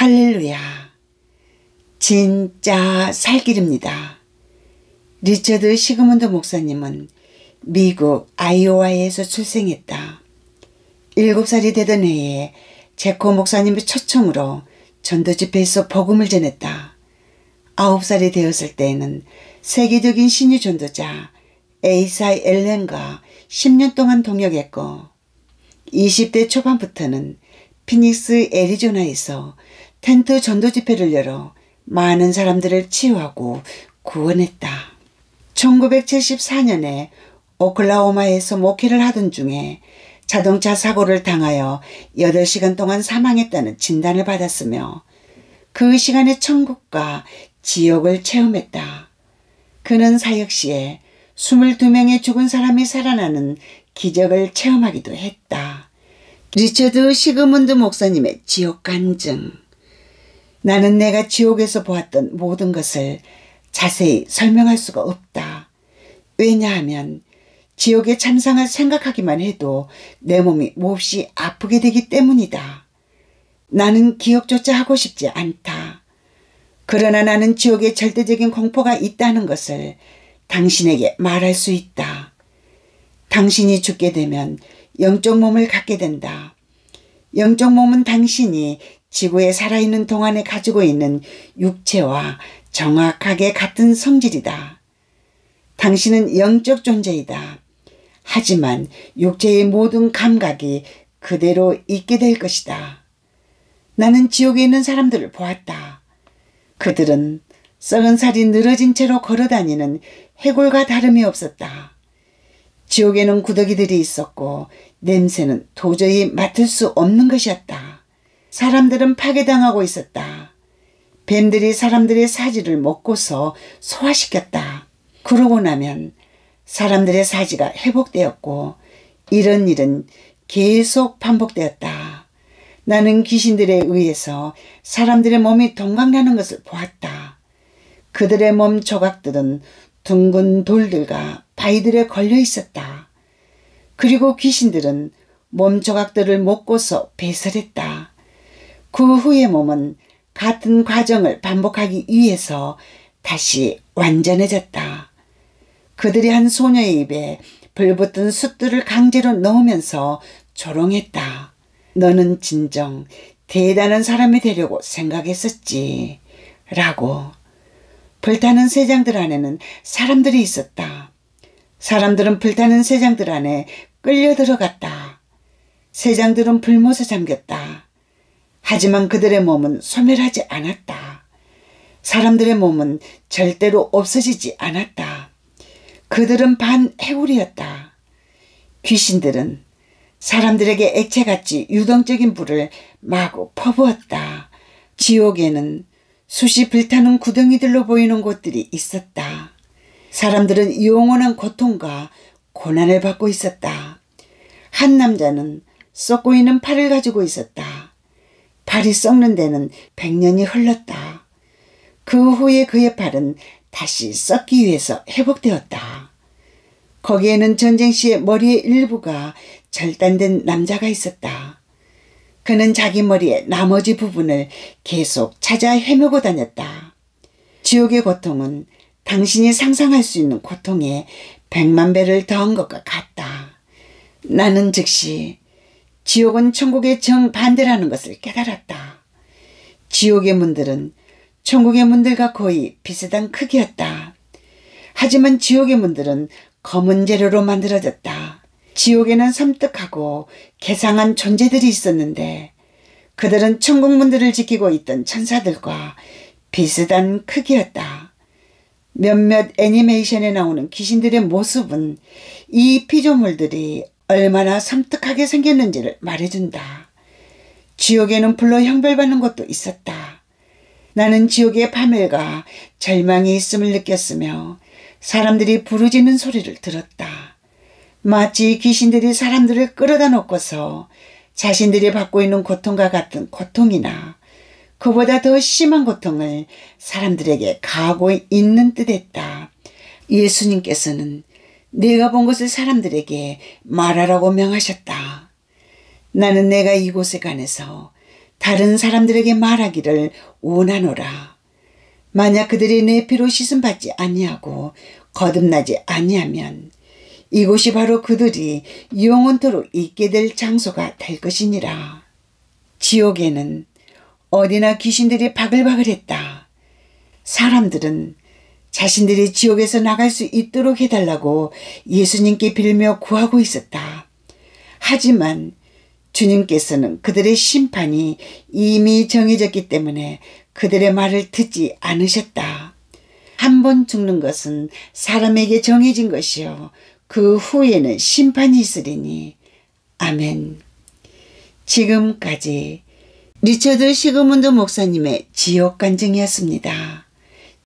할렐루야. 진짜 살길입니다. 리처드 시그먼드 목사님은 미국 아이오와에서 출생했다. 7살이 되던 해에 제코 목사님의 초청으로 전도 집회에서 복음을 전했다. 9살이 되었을 때에는 세계적인 신유 전도자 에이사이 엘렌과 10년 동안 동역했고 20대 초반부터는 피닉스 애리조나에서 텐트 전도 집회를 열어 많은 사람들을 치유하고 구원했다. 1974년에 오클라호마에서 목회를 하던 중에 자동차 사고를 당하여 8시간 동안 사망했다는 진단을 받았으며 그 시간에 천국과 지옥을 체험했다. 그는 사역시에 22명의 죽은 사람이 살아나는 기적을 체험하기도 했다. 리처드 시그문드 목사님의 지옥 간증 나는 내가 지옥에서 보았던 모든 것을 자세히 설명할 수가 없다. 왜냐하면 지옥의 참상을 생각하기만 해도 내 몸이 몹시 아프게 되기 때문이다. 나는 기억조차 하고 싶지 않다. 그러나 나는 지옥에 절대적인 공포가 있다는 것을 당신에게 말할 수 있다. 당신이 죽게 되면 영적 몸을 갖게 된다. 영적 몸은 당신이 지구에 살아있는 동안에 가지고 있는 육체와 정확하게 같은 성질이다. 당신은 영적 존재이다. 하지만 육체의 모든 감각이 그대로 있게 될 것이다. 나는 지옥에 있는 사람들을 보았다. 그들은 썩은 살이 늘어진 채로 걸어다니는 해골과 다름이 없었다. 지옥에는 구더기들이 있었고 냄새는 도저히 맡을 수 없는 것이었다. 사람들은 파괴당하고 있었다. 뱀들이 사람들의 사지를 먹고서 소화시켰다. 그러고 나면 사람들의 사지가 회복되었고 이런 일은 계속 반복되었다. 나는 귀신들에 의해서 사람들의 몸이 동강나는 것을 보았다. 그들의 몸 조각들은 둥근 돌들과 바위들에 걸려 있었다. 그리고 귀신들은 몸 조각들을 먹고서 배설했다. 그 후의 몸은 같은 과정을 반복하기 위해서 다시 완전해졌다. 그들이 한 소녀의 입에 불붙은 숯들을 강제로 넣으면서 조롱했다. 너는 진정 대단한 사람이 되려고 생각했었지. 라고. 불타는 새장들 안에는 사람들이 있었다. 사람들은 불타는 새장들 안에 끌려 들어갔다. 새장들은 불못에 잠겼다. 하지만 그들의 몸은 소멸하지 않았다. 사람들의 몸은 절대로 없어지지 않았다. 그들은 반해골이었다. 귀신들은 사람들에게 액체같이 유동적인 불을 마구 퍼부었다. 지옥에는 수이 불타는 구덩이들로 보이는 곳들이 있었다. 사람들은 영원한 고통과 고난을 받고 있었다. 한 남자는 썩고 있는 팔을 가지고 있었다. 발이 썩는 데는 백년이 흘렀다. 그 후에 그의 발은 다시 썩기 위해서 회복되었다. 거기에는 전쟁 시의 머리의 일부가 절단된 남자가 있었다. 그는 자기 머리의 나머지 부분을 계속 찾아 헤매고 다녔다. 지옥의 고통은 당신이 상상할 수 있는 고통에 백만 배를 더한 것과 같다. 나는 즉시 지옥은 천국의 정반대라는 것을 깨달았다. 지옥의 문들은 천국의 문들과 거의 비슷한 크기였다. 하지만 지옥의 문들은 검은 재료로 만들어졌다. 지옥에는 섬뜩하고 개상한 존재들이 있었는데 그들은 천국 문들을 지키고 있던 천사들과 비슷한 크기였다. 몇몇 애니메이션에 나오는 귀신들의 모습은 이 피조물들이 얼마나 섬뜩하게 생겼는지를 말해준다. 지옥에는 불러 형벌받는 것도 있었다. 나는 지옥의 파멸과 절망이 있음을 느꼈으며 사람들이 부르짖는 소리를 들었다. 마치 귀신들이 사람들을 끌어다 놓고서 자신들이 받고 있는 고통과 같은 고통이나 그보다 더 심한 고통을 사람들에게 가하고 있는 듯했다. 예수님께서는 네가 본 것을 사람들에게 말하라고 명하셨다. 나는 내가 이곳에 관해서 다른 사람들에게 말하기를 원하노라. 만약 그들이 내 피로 씻음 받지 아니하고 거듭나지 아니하면 이곳이 바로 그들이 영원토록 있게 될 장소가 될 것이니라. 지옥에는 어디나 귀신들이 바글바글했다. 사람들은 자신들이 지옥에서 나갈 수 있도록 해달라고 예수님께 빌며 구하고 있었다. 하지만 주님께서는 그들의 심판이 이미 정해졌기 때문에 그들의 말을 듣지 않으셨다. 한 번 죽는 것은 사람에게 정해진 것이요. 그 후에는 심판이 있으리니. 아멘. 지금까지 리처드 시그문드 목사님의 지옥 간증이었습니다.